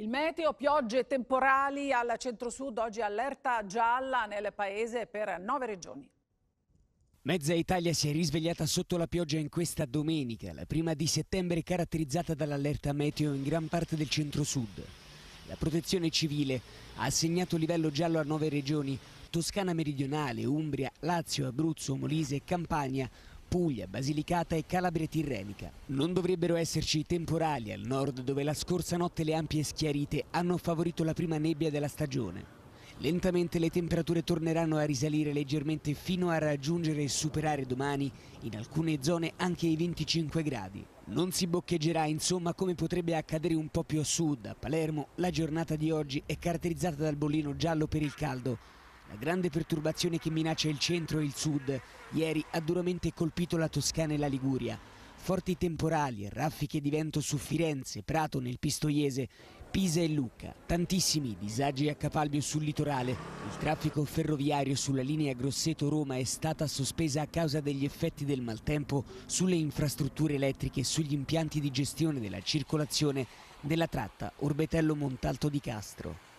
Il meteo, piogge temporali al centro-sud, oggi allerta gialla nel paese per nove regioni. Mezza Italia si è risvegliata sotto la pioggia in questa domenica, la prima di settembre caratterizzata dall'allerta meteo in gran parte del centro-sud. La protezione civile ha assegnato livello giallo a nove regioni, Toscana meridionale, Umbria, Lazio, Abruzzo, Molise e Campania, Puglia, Basilicata e Calabria Tirrenica. Non dovrebbero esserci temporali al nord dove la scorsa notte le ampie schiarite hanno favorito la prima nebbia della stagione. Lentamente le temperature torneranno a risalire leggermente fino a raggiungere e superare domani in alcune zone anche i 25 gradi. Non si boccheggerà insomma come potrebbe accadere un po' più a sud, a Palermo la giornata di oggi è caratterizzata dal bollino giallo per il caldo la grande perturbazione che minaccia il centro e il sud ieri ha duramente colpito la Toscana e la Liguria. Forti temporali, raffiche di vento su Firenze, Prato nel Pistoiese, Pisa e Lucca, tantissimi disagi a Capalbio sul litorale. Il traffico ferroviario sulla linea Grosseto-Roma è stata sospesa a causa degli effetti del maltempo sulle infrastrutture elettriche e sugli impianti di gestione della circolazione della tratta Orbetello-Montalto di Castro.